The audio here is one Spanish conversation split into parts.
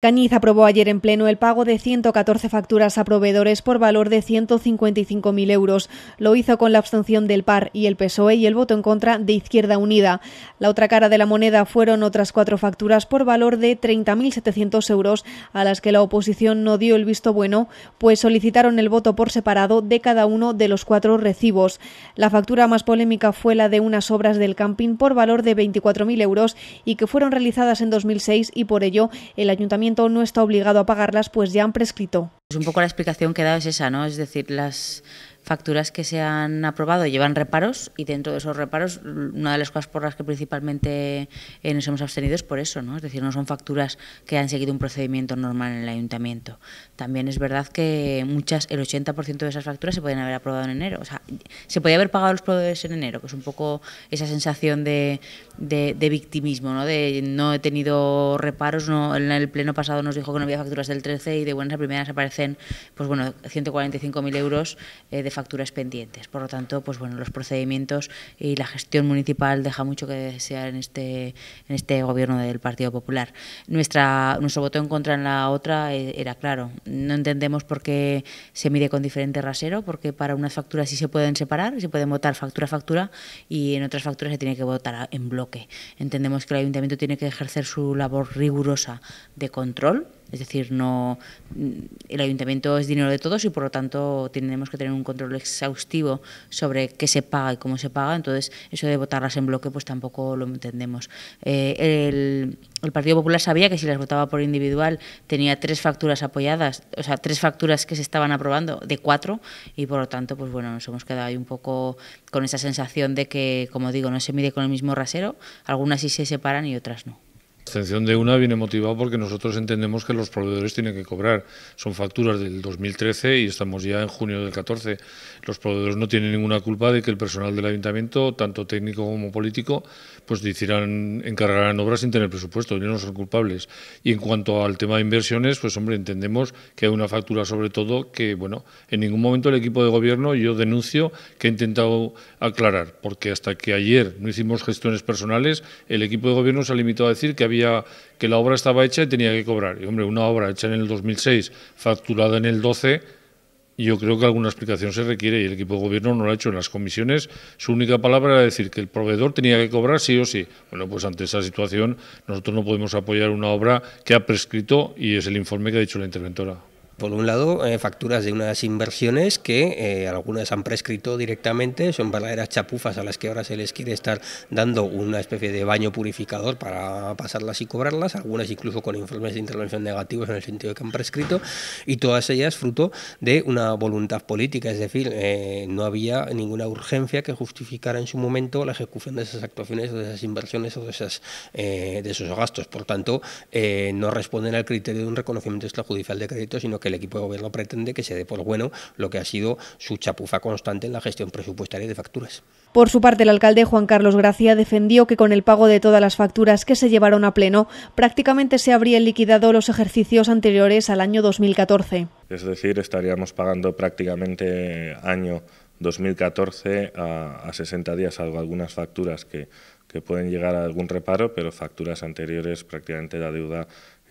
Cañiz aprobó ayer en pleno el pago de 114 facturas a proveedores por valor de 155.000 euros. Lo hizo con la abstención del PAR y el PSOE y el voto en contra de Izquierda Unida. La otra cara de la moneda fueron otras cuatro facturas por valor de 30.700 euros a las que la oposición no dio el visto bueno, pues solicitaron el voto por separado de cada uno de los cuatro recibos. La factura más polémica fue la de unas obras del camping por valor de 24.000 euros y que fueron realizadas en 2006 y por ello el ayuntamiento no está obligado a pagarlas, pues ya han prescrito. Pues un poco la explicación que he dado es esa, ¿no? Es decir, las facturas que se han aprobado llevan reparos y dentro de esos reparos una de las cosas por las que principalmente nos hemos abstenido es por eso, ¿no? Es decir, no son facturas que han seguido un procedimiento normal en el ayuntamiento. También es verdad que muchas, el 80% de esas facturas se pueden haber aprobado en enero, o sea, se podía haber pagado los proveedores en enero, que es un poco esa sensación de, de, victimismo, ¿no? De no he tenido reparos, no, en el pleno pasado nos dijo que no había facturas del 13 y de buenas a primeras aparece pues bueno, 145.000 euros eh, de facturas pendientes. Por lo tanto, pues bueno, los procedimientos y la gestión municipal deja mucho que desear en este, en este gobierno del Partido Popular. Nuestra, nuestro voto en contra en la otra eh, era claro. No entendemos por qué se mide con diferente rasero, porque para unas facturas sí se pueden separar, se pueden votar factura a factura y en otras facturas se tiene que votar en bloque. Entendemos que el ayuntamiento tiene que ejercer su labor rigurosa de control es decir, no el ayuntamiento es dinero de todos y por lo tanto tenemos que tener un control exhaustivo sobre qué se paga y cómo se paga. Entonces, eso de votarlas en bloque, pues tampoco lo entendemos. Eh, el, el, Partido Popular sabía que si las votaba por individual tenía tres facturas apoyadas, o sea, tres facturas que se estaban aprobando de cuatro y por lo tanto, pues bueno, nos hemos quedado ahí un poco con esa sensación de que, como digo, no se mide con el mismo rasero. Algunas sí se separan y otras no. La abstención de una viene motivada porque nosotros entendemos que los proveedores tienen que cobrar. Son facturas del 2013 y estamos ya en junio del 14. Los proveedores no tienen ninguna culpa de que el personal del ayuntamiento, tanto técnico como político, pues decidirán, encargarán obras sin tener presupuesto. Ellos no son culpables. Y en cuanto al tema de inversiones, pues hombre, entendemos que hay una factura sobre todo que, bueno, en ningún momento el equipo de gobierno yo denuncio que he intentado aclarar, porque hasta que ayer no hicimos gestiones personales, el equipo de gobierno se ha limitado a decir que había que la obra estaba hecha y tenía que cobrar. Y hombre, una obra hecha en el 2006, facturada en el 12, yo creo que alguna explicación se requiere y el equipo de gobierno no lo ha hecho en las comisiones. Su única palabra era decir que el proveedor tenía que cobrar sí o sí. Bueno, pues ante esa situación nosotros no podemos apoyar una obra que ha prescrito y es el informe que ha dicho la interventora. Por un lado, eh, facturas de unas inversiones que eh, algunas han prescrito directamente, son verdaderas chapufas a las que ahora se les quiere estar dando una especie de baño purificador para pasarlas y cobrarlas, algunas incluso con informes de intervención negativos en el sentido de que han prescrito, y todas ellas fruto de una voluntad política, es decir, eh, no había ninguna urgencia que justificara en su momento la ejecución de esas actuaciones o de esas inversiones o de, esas, de esos gastos. Por tanto, no responden al criterio de un reconocimiento extrajudicial de crédito, sino que el equipo de gobierno pretende que se dé por bueno lo que ha sido su chapuza constante en la gestión presupuestaria de facturas. Por su parte, el alcalde Juan Carlos Gracia defendió que con el pago de todas las facturas que se llevaron a pleno, prácticamente se habrían liquidado los ejercicios anteriores al año 2014. Es decir, estaríamos pagando prácticamente año 2014 a, 60 días, salvo algunas facturas que, que pueden llegar a algún reparo, pero facturas anteriores prácticamente la deuda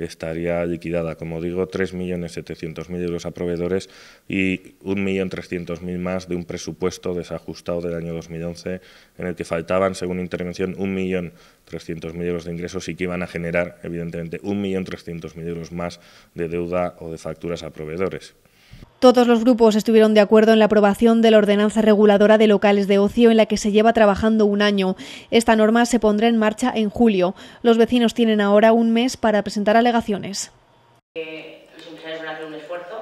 estaría liquidada. Como digo, 3.700.000 euros a proveedores y 1.300.000 más de un presupuesto desajustado del año 2011 en el que faltaban, según intervención, 1.300.000 euros de ingresos y que iban a generar, evidentemente, 1.300.000 euros más de deuda o de facturas a proveedores. Todos los grupos estuvieron de acuerdo en la aprobación de la ordenanza reguladora de locales de ocio en la que se lleva trabajando un año. Esta norma se pondrá en marcha en julio. Los vecinos tienen ahora un mes para presentar alegaciones. Eh, pues